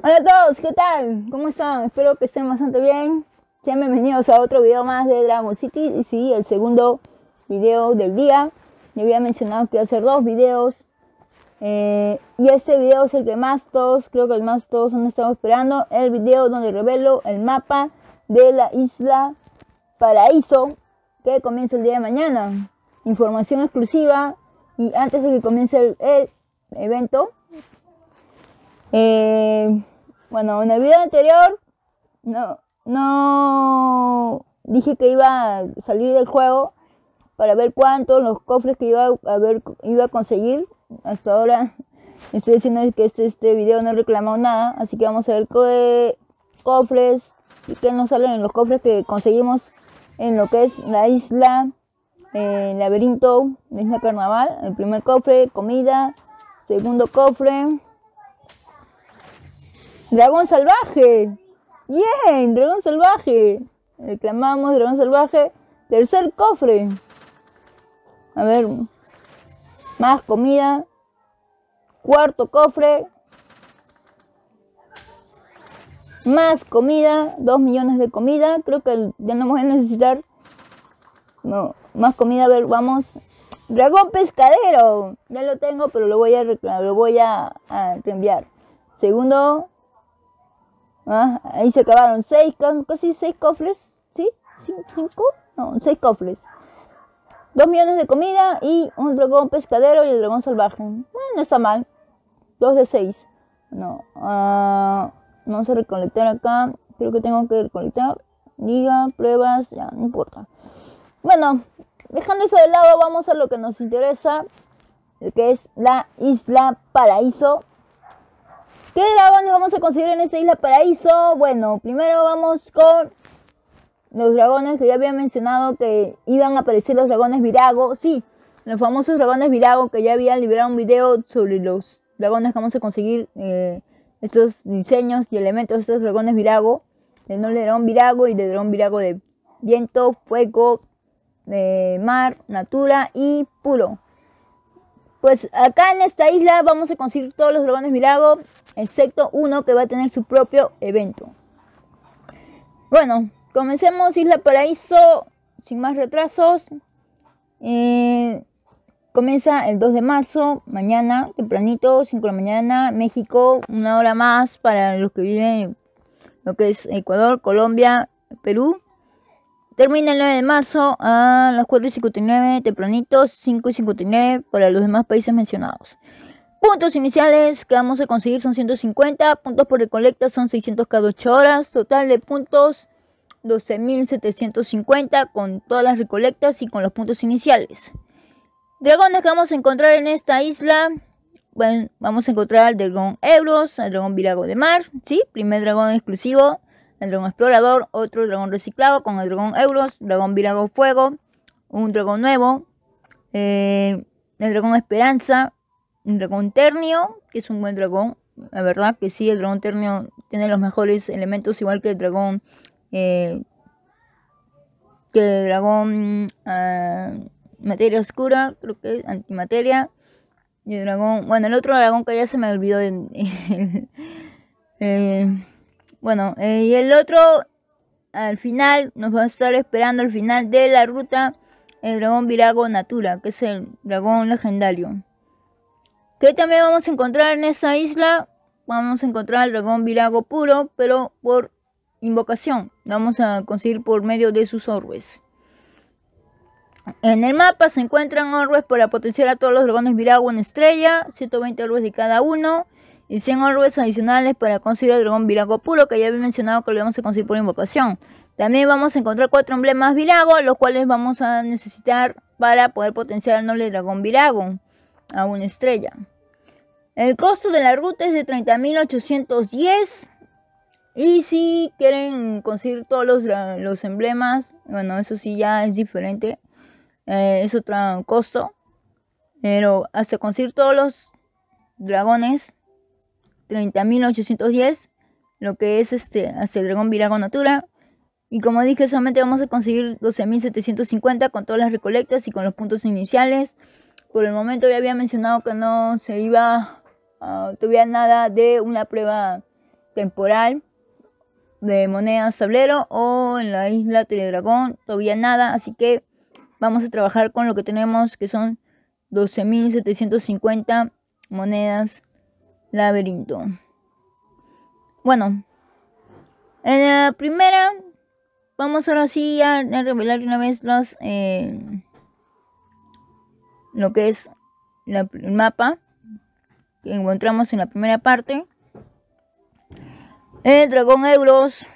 Hola a todos, ¿qué tal? ¿Cómo están? Espero que estén bastante bien. Sean bienvenidos a otro video más de Dragon City. Y sí, el segundo video del día. Ya había mencionado que a hacer dos videos. Eh, y este video es el que más todos, creo que el más todos han estamos esperando. El video donde revelo el mapa de la isla Paraíso que comienza el día de mañana. Información exclusiva. Y antes de que comience el evento, eh, bueno, en el video anterior no, dije que iba a salir del juego para ver cuántos los cofres que iba a, ver, iba a conseguir. Hasta ahora estoy diciendo que este, este, video no reclamó nada, así que vamos a ver qué cofres y qué nos salen en los cofres que conseguimos en lo que es la isla, eh, el laberinto, la isla carnaval, el primer cofre, comida, segundo cofre, Dragón salvaje. Bien, dragón salvaje. Reclamamos dragón salvaje. Tercer cofre. A ver. Más comida. Cuarto cofre. Más comida. Dos millones de comida. Creo que ya no vamos a necesitar. No, más comida. A ver, vamos. Dragón pescadero. Ya lo tengo, pero lo voy a, lo voy a, a reenviar. Segundo, Ah, ahí se acabaron seis, casi seis cofres, ¿sí? ¿Cinco? No, seis cofres. Dos millones de comida y un dragón pescadero y el dragón salvaje. Bueno, no está mal. Dos de seis. No, ah, vamos a recolectar acá. Creo que tengo que recolectar. Liga, pruebas, ya, no importa. Bueno, dejando eso de lado, vamos a lo que nos interesa, el que es la isla Paraíso ¿Qué dragones vamos a conseguir en esta isla paraíso? Bueno, primero vamos con los dragones que ya había mencionado que iban a aparecer los dragones virago. Sí, los famosos dragones virago que ya habían liberado un video sobre los dragones que vamos a conseguir. Eh, estos diseños y elementos de estos dragones virago. de no un virago y de dragón virago de viento, fuego, de eh, mar, natura y puro. Pues acá en esta isla vamos a conseguir todos los dragones milagro, excepto uno que va a tener su propio evento. Bueno, comencemos Isla Paraíso sin más retrasos. Eh, comienza el 2 de marzo, mañana, tempranito, 5 de la mañana, México, una hora más para los que viven en lo que es Ecuador, Colombia, Perú. Termina el 9 de marzo a las 4 y 59, tempranitos, 5 y 59 para los demás países mencionados. Puntos iniciales que vamos a conseguir son 150, puntos por recolecta son 600 cada 8 horas, total de puntos 12.750 con todas las recolectas y con los puntos iniciales. Dragones que vamos a encontrar en esta isla, bueno, vamos a encontrar al dragón Euros, al dragón Virago de Mar, ¿sí? primer dragón exclusivo, el dragón explorador, otro dragón reciclado con el dragón Euros, dragón Virago Fuego, un dragón nuevo, eh, el dragón Esperanza, un dragón Ternio, que es un buen dragón, la verdad que sí, el dragón Ternio tiene los mejores elementos, igual que el dragón. Eh, que el dragón. Ah, materia oscura, creo que es antimateria. Y el dragón. Bueno, el otro dragón que ya se me olvidó. de... Bueno, eh, y el otro al final nos va a estar esperando al final de la ruta el dragón Virago Natura, que es el dragón legendario. Que también vamos a encontrar en esa isla, vamos a encontrar el dragón Virago puro, pero por invocación. Lo vamos a conseguir por medio de sus orbes. En el mapa se encuentran orbes para potenciar a todos los dragones Virago en estrella, 120 orbes de cada uno y 100 orbes adicionales para conseguir el dragón Virago puro, que ya había mencionado que lo vamos a conseguir por invocación. También vamos a encontrar cuatro emblemas Virago, los cuales vamos a necesitar para poder potenciar el noble dragón Virago a una estrella. El costo de la ruta es de 30.810. Y si quieren conseguir todos los, emblemas, bueno, eso sí ya es diferente. Eh, es otro costo. Pero hasta conseguir todos los dragones 30.810, lo que es este hacia el dragón Virago Natura. Y como dije, solamente vamos a conseguir 12.750 con todas las recolectas y con los puntos iniciales. Por el momento ya había mencionado que no se iba a nada de una prueba temporal de monedas tablero o en la isla Teledragón, todavía nada, así que vamos a trabajar con lo que tenemos que son 12.750 monedas laberinto. Bueno, en la primera, vamos ahora sí a, revelar una vez los, eh, lo que es el mapa que encontramos en la primera parte. El dragón euros.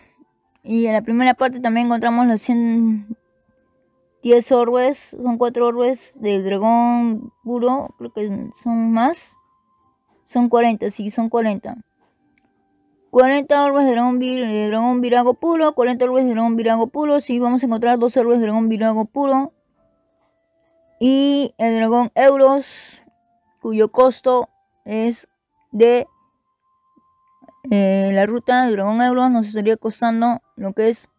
Y en la primera parte también encontramos los 110 10 orbes, son 4 orbes del dragón puro, creo que son más. Son 40, sí, son 40. 40 orbes de dragón, virago puro, 40 orbes de dragón virago puro, Si vamos a encontrar 12 orbes de dragón virago puro. Y el dragón euros, cuyo costo es de eh, la ruta del dragón euros, nos estaría costando lo que es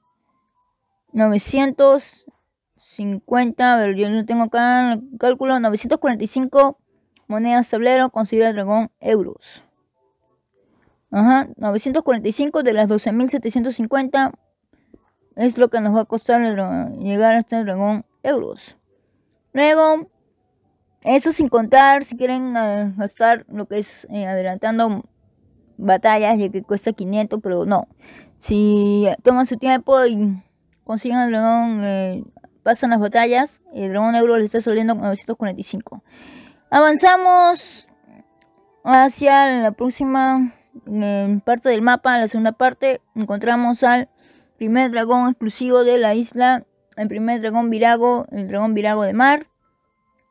950, a ver, yo no tengo acá el cálculo, 945 moneda tablero consigue el dragón euros. 945 de las 12.750 es lo que nos va a costar llegar hasta el dragón euros. Luego, eso sin contar si quieren eh, gastar lo que es eh, adelantando batallas, ya que cuesta 500, pero no. Si toman su tiempo y consiguen el dragón, eh, pasan las batallas, el dragón euro le está saliendo 945. Avanzamos hacia la próxima parte del mapa, la segunda parte. Encontramos al primer dragón exclusivo de la isla, el primer dragón virago, el dragón virago de mar,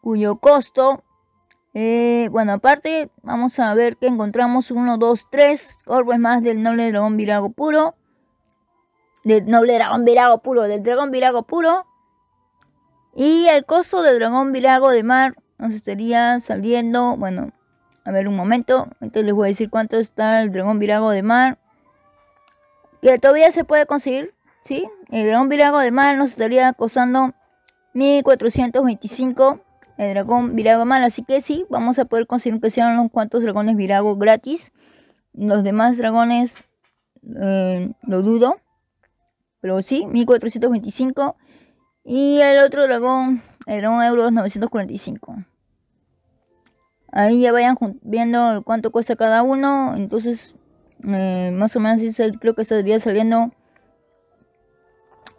cuyo costo... Eh, bueno, aparte vamos a ver que encontramos uno, 2, 3 orbes más del noble dragón virago puro. Del noble dragón virago puro, del dragón virago puro. Y el costo del dragón virago de mar nos estaría saliendo, bueno, a ver un momento, entonces les voy a decir cuánto está el dragón virago de mar, que todavía se puede conseguir, ¿sí? El dragón virago de mar nos estaría costando 1425 el dragón virago mar así que sí, vamos a poder conseguir que sean unos cuantos dragones virago gratis. Los demás dragones eh, lo dudo, pero sí, 1425. Y el otro dragón era un euro 945. Ahí ya vayan viendo cuánto cuesta cada uno. Entonces, más o menos creo que estaría saliendo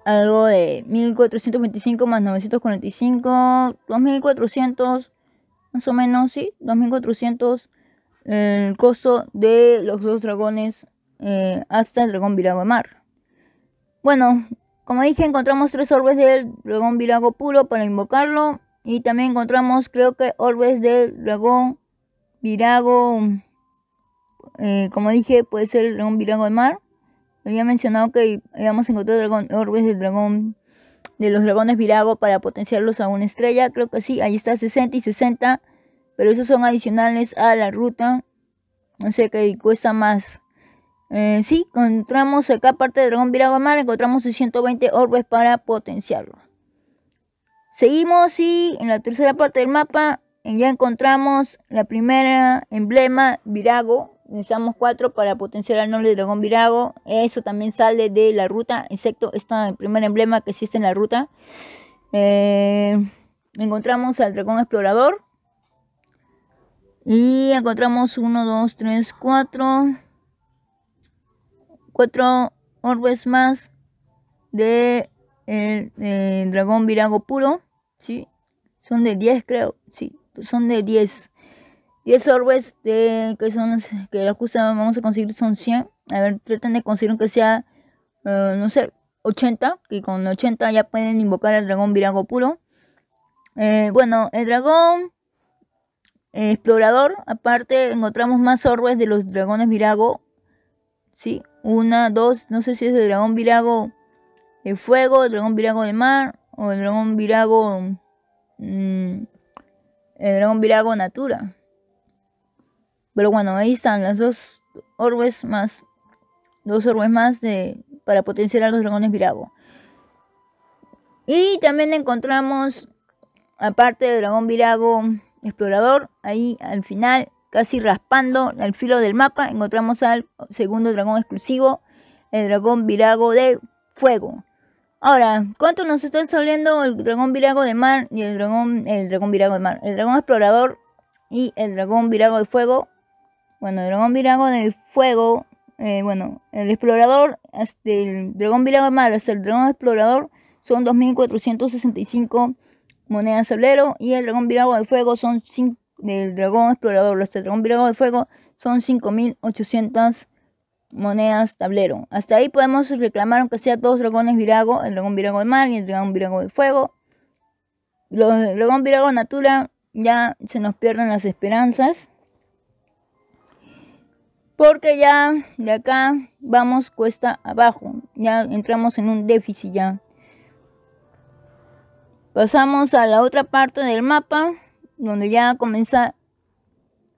algo de 1425 más 945, 2400, más o menos, sí, 2400 el costo de los dos dragones eh, hasta el dragón Virago de Mar. Bueno, como dije, encontramos tres orbes del dragón Virago puro para invocarlo. Y también encontramos, creo que, orbes del dragón Virago. Eh, como dije, puede ser el dragón Virago del mar. Había mencionado que habíamos encontrado orbes del dragón de los dragones Virago para potenciarlos a una estrella. Creo que sí, ahí está 60 y 60. Pero esos son adicionales a la ruta. No sé qué cuesta más. Eh, si encontramos acá, parte de Dragón virago mar, encontramos sus 120 orbes para potenciarlo. Seguimos y en la tercera parte del mapa eh, ya encontramos la primera emblema Virago. Necesitamos 4 para potenciar al noble Dragón Virago. Eso también sale de la ruta, excepto esta primer emblema que existe en la ruta. Eh, encontramos al Dragón Explorador. Y encontramos 1, 2, 3, 4 cuatro orbes más de el, eh, dragón virago puro, ¿sí? Son de 10 creo, sí, son de 10. 10 orbes de, que son que la vamos a conseguir son 100. A ver, traten de conseguir que sea, eh, no sé, 80, que con 80 ya pueden invocar al dragón virago puro. Eh, bueno, el dragón explorador, aparte encontramos más orbes de los dragones virago ¿sí? Una, dos, no sé si es el dragón virago de fuego, el dragón virago de mar, o el dragón virago. Mm, el dragón virago natura. Pero bueno, ahí están las dos orbes más. Dos orbes más de, para potenciar a los dragones virago. Y también encontramos, aparte del dragón virago explorador, ahí al final Casi raspando el filo del mapa, encontramos al segundo dragón exclusivo, el dragón virago de fuego. Ahora, ¿cuánto nos están saliendo el dragón virago de mar y el dragón, el dragón virago de mar? El dragón explorador y el dragón virago de fuego. Bueno, el dragón virago de fuego, eh, bueno, el explorador, este, el dragón virago de mar hasta el dragón explorador son 2.465 monedas solero. y el dragón virago de fuego son 5 del dragón explorador. Los dragón virago de fuego son 5.800 monedas tablero. Hasta ahí podemos reclamar aunque sea dos dragones virago, el dragón virago de mar y el dragón virago de fuego. Los dragones dragón virago natura ya se nos pierden las esperanzas. Porque ya de acá vamos cuesta abajo. Ya entramos en un déficit ya. Pasamos a la otra parte del mapa donde ya comienza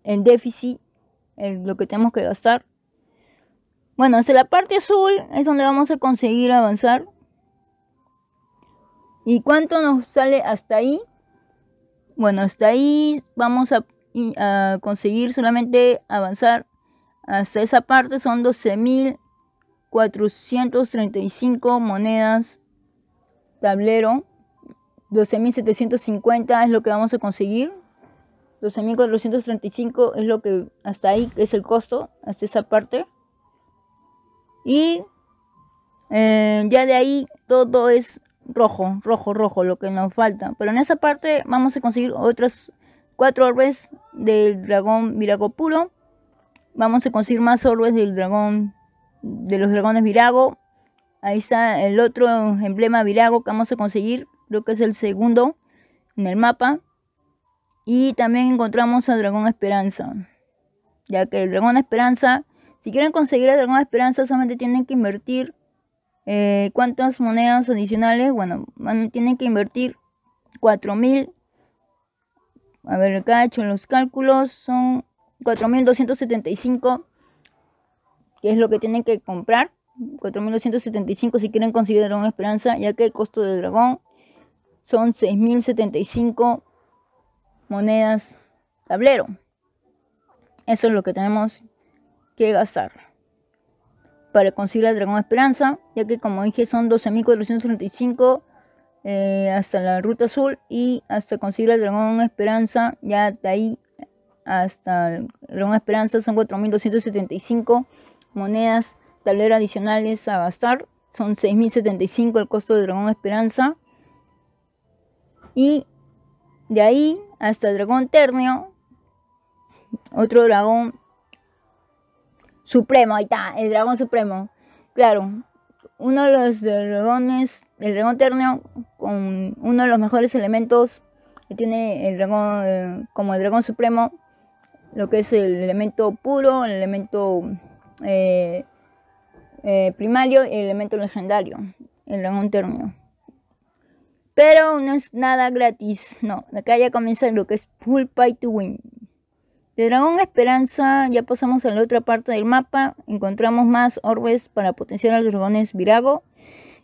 el déficit, lo que tenemos que gastar. Bueno, hacia la parte azul es donde vamos a conseguir avanzar. ¿Y cuánto nos sale hasta ahí? Bueno, hasta ahí vamos a, a conseguir solamente avanzar hasta esa parte son 12.435 monedas tablero 12.750 es lo que vamos a conseguir. 12.435 es lo que hasta ahí es el costo, hasta esa parte. Y eh, ya de ahí todo es rojo, rojo, rojo, lo que nos falta. Pero en esa parte vamos a conseguir otras cuatro orbes del dragón Virago puro. Vamos a conseguir más orbes del dragón, de los dragones Virago. Ahí está el otro emblema Virago que vamos a conseguir creo que es el segundo en el mapa. Y también encontramos al Dragón Esperanza. Ya que el Dragón Esperanza, si quieren conseguir el Dragón Esperanza, solamente tienen que invertir eh, cuántas monedas adicionales. Bueno, tienen que invertir 4000. A ver, acá he hecho los cálculos. Son 4275, que es lo que tienen que comprar. 4275 si quieren conseguir el Dragón Esperanza, ya que el costo del dragón son 6.075 monedas tablero. Eso es lo que tenemos que gastar para conseguir el dragón esperanza, ya que como dije son 12.435 eh, hasta la ruta azul y hasta conseguir el dragón esperanza, ya de ahí hasta el dragón esperanza son 4.275 monedas tablero adicionales a gastar, son 6.075 el costo de dragón esperanza y de ahí hasta el dragón ternio, otro dragón supremo, ahí está, el dragón supremo. Claro, uno de los dragones, el dragón ternio, con uno de los mejores elementos que tiene el dragón, como el dragón supremo, lo que es el elemento puro, el elemento eh, eh, primario y el elemento legendario, el dragón ternio. Pero no es nada gratis, no. Acá ya comienza lo que es Full Pay to Win. De Dragón Esperanza ya pasamos a la otra parte del mapa. Encontramos más orbes para potenciar a los dragones Virago.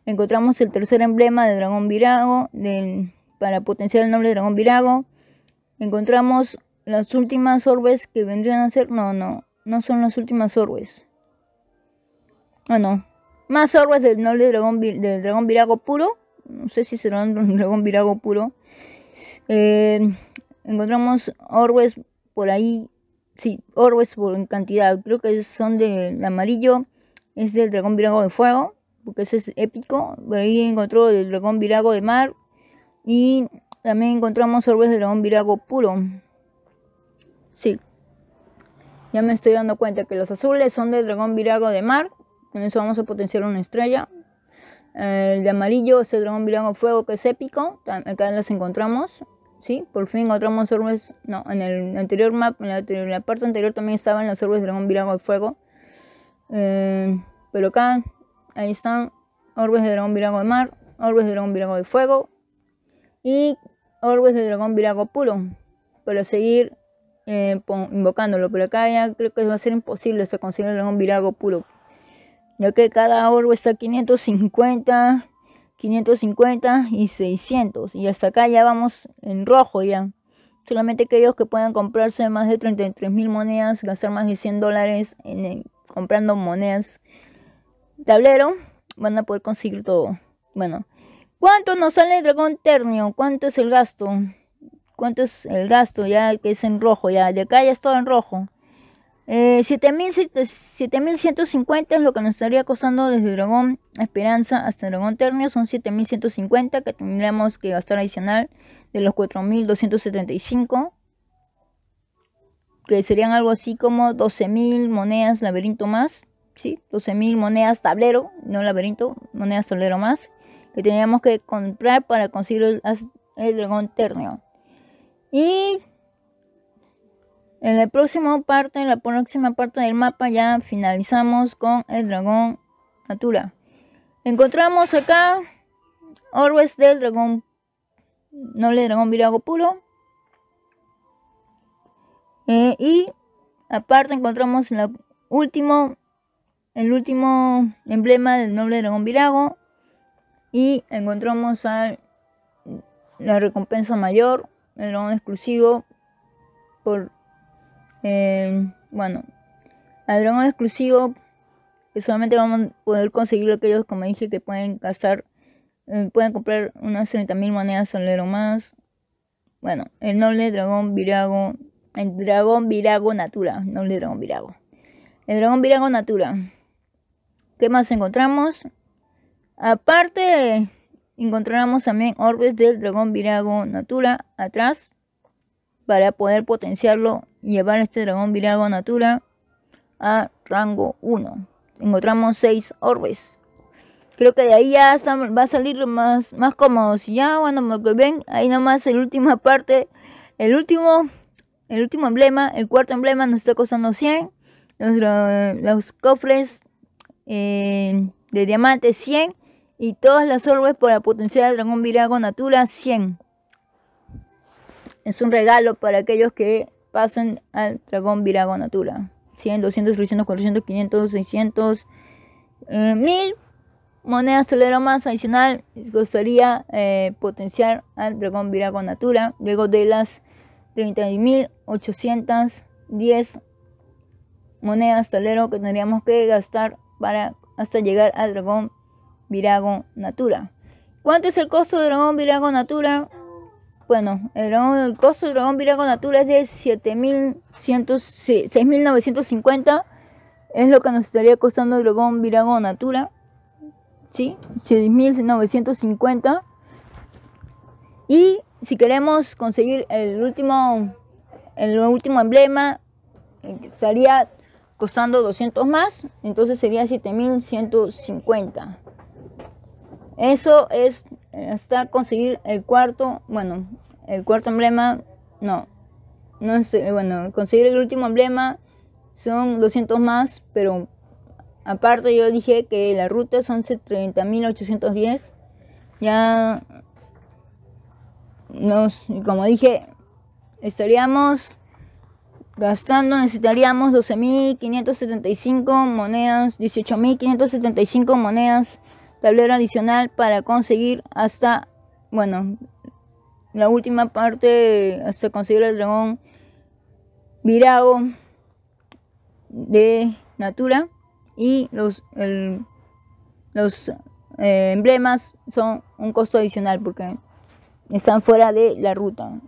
Encontramos el tercer emblema de dragón Virago para potenciar el noble dragón Virago. Encontramos las últimas orbes que vendrían a ser... No, no, no son las últimas orbes. Ah, no. Más orbes del noble dragón, del dragón Virago puro no sé si será un dragón virago puro. Eh, encontramos orbes por ahí, sí, orbes por cantidad, creo que son del amarillo, es del dragón virago de fuego, porque ese es épico. Por ahí encontró el dragón virago de mar y también encontramos orbes del dragón virago puro. Sí, ya me estoy dando cuenta que los azules son del dragón virago de mar, con eso vamos a potenciar una estrella. Eh, el de amarillo es el dragón de fuego que es épico. Acá los encontramos. ¿sí? Por fin encontramos orbes. No, en el anterior map, en la, parte anterior también estaban los orbes dragón virago de fuego. Eh, pero acá, ahí están. Orbes de dragón virago de mar, orbes de dragón virago de fuego y orbes de dragón virago puro. Para seguir eh, invocándolo. Pero acá ya creo que va a ser imposible se conseguir el dragón virago puro ya que cada oro está 550, 550 y 600. Y hasta acá ya vamos en rojo ya. Solamente aquellos que puedan comprarse más de 33 mil monedas, gastar más de 100 dólares en, comprando monedas tablero, van a poder conseguir todo. Bueno, ¿cuánto nos sale el dragón ternio? ¿Cuánto es el gasto? ¿Cuánto es el gasto? Ya que es en rojo, ya de acá ya es todo en rojo. 7150 eh, es lo que nos estaría costando desde Dragón Esperanza hasta Dragón ternio. Son 7150 que tendríamos que gastar adicional de los 4275. Que serían algo así como 12.000 monedas laberinto más. ¿sí? 12.000 monedas tablero, no laberinto, monedas tablero más. Que tendríamos que comprar para conseguir el, el Dragón Ternio. Y en la próxima parte, en la próxima parte del mapa ya finalizamos con el dragón Natura. Encontramos acá orbes del dragón noble dragón virago puro. Eh, y aparte encontramos la último, el último emblema del noble dragón virago. Y encontramos la recompensa mayor, el dragón exclusivo por Em, bueno bueno, dragón exclusivo, que solamente vamos a poder conseguir ellos como dije, que pueden gastar, eh, pueden comprar unas 30.000 monedas al más. Bueno, el noble dragón virago, el dragón virago natura, noble dragón virago. El dragón virago natura. ¿Qué más encontramos? Aparte, encontramos también orbes del dragón virago natura atrás para poder potenciarlo llevar este dragón Virago Natura a rango 1. Encontramos 6 orbes. Creo que de ahí ya va a salir lo más, más Si Ya, bueno, ven, ahí nomás la última parte, el último, el último emblema, el cuarto emblema nos está costando 100. Los, cofres eh, de diamante 100 y todas las orbes para potenciar el dragón virago natura 100. Es un regalo para aquellos que pasen al dragón Virago Natura. 100, 200, 300, 400, 500, 600, eh, 1000 monedas talero más adicional. Les gustaría eh, potenciar al dragón Virago Natura. Luego de las 30.810 monedas talero que tendríamos que gastar para hasta llegar al dragón Virago Natura. ¿Cuánto es el costo del dragón Virago Natura? bueno, el, costo del dragón virago natura es de 6.950. Es lo que nos estaría costando el dragón virago natura. ¿Sí? 6.950. Y si queremos conseguir el último, el último emblema, eh, estaría costando 200 más. Entonces sería 7.150. Eso es eh, hasta conseguir el cuarto, bueno, el cuarto emblema, no. no bueno, conseguir el último emblema son 200 más, pero aparte yo dije que la ruta son 30.810. Ya, nos, como dije, estaríamos gastando, necesitaríamos 12.575 monedas, 18.575 monedas, tablero adicional para conseguir hasta, bueno, la última parte se consigue el dragón virago de Natura y los, los eh, emblemas son un costo adicional porque están fuera de la ruta.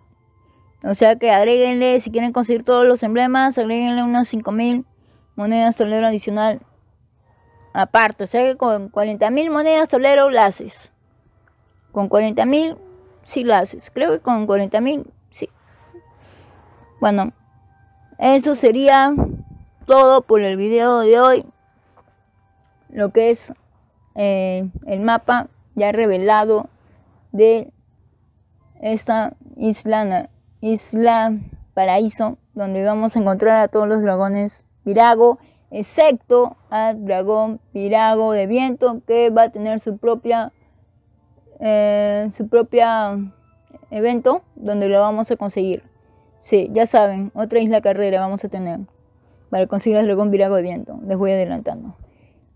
O sea que agréguenle, si quieren conseguir todos los emblemas, agréguenle unas 5000 monedas solero adicional aparte. O sea que con 40.000 monedas solero las es. Con 40.000 si lo haces. Creo que con 40.000 sí. Bueno, eso sería todo por el video de hoy. Lo que es eh, el mapa ya revelado de esta isla, isla paraíso, donde vamos a encontrar a todos los dragones Virago, excepto al dragón Virago de viento que va a tener su propia su propio evento donde lo vamos a conseguir. Sí, ya saben, otra isla carrera vamos a tener para el dragón Virago de Viento. Les voy adelantando.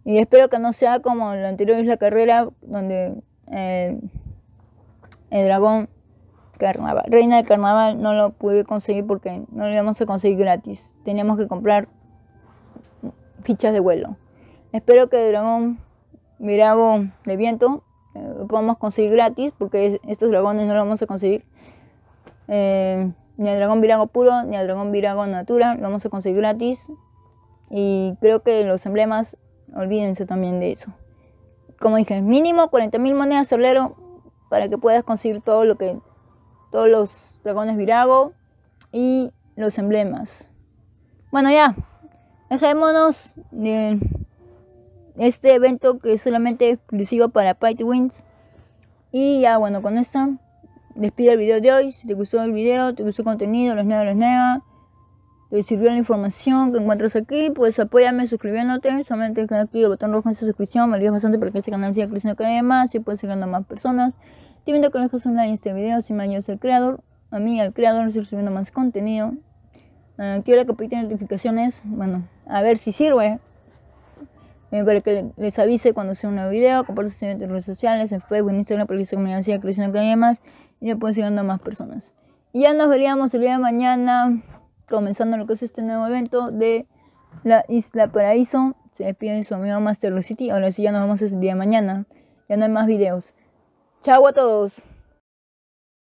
Y espero que no sea como la anterior isla carrera donde eh, el dragón carnaval, reina del carnaval, no lo pude conseguir porque no lo íbamos a conseguir gratis. Teníamos que comprar fichas de vuelo. Espero que el dragón Virago de Viento Podemos conseguir gratis, porque estos dragones no los vamos a conseguir. Eh, ni al dragón virago puro, ni al dragón virago natura, lo vamos a conseguir gratis. Y creo que los emblemas, olvídense también de eso. Como dije, mínimo 40.000 monedas solero para que puedas conseguir todo lo que todos los dragones virago y los emblemas. Bueno, ya. Dejémonos de este evento que es solamente exclusivo para Pytwins. Y ya bueno, con esto despido el video de hoy. Si te gustó el video, te gustó el contenido, los nega, los nega, te sirvió la información que encuentras aquí, pues apóyame suscribiéndote. Solamente clic el botón rojo en suscripción, me ayudas bastante para que este canal siga creciendo cada vez más y pueda llegar a más personas. Te invito a que dejes un like a este video si me ayudas al creador. A mí, al creador, estoy subiendo más contenido. Activa ah, la capita de notificaciones. Bueno, a ver si sirve. Me para que les avise cuando sea un nuevo video, compartan en redes sociales, en Facebook, en Instagram, para que esta comunidad siga creciendo cada día más y pueden seguir a más personas. Y ya nos veríamos el día de mañana, comenzando lo que es este nuevo evento de la Isla Paraíso. Se despide su amigo Master City. Ahora sí, ya nos vemos el día de mañana. Ya no hay más videos. Chao a todos.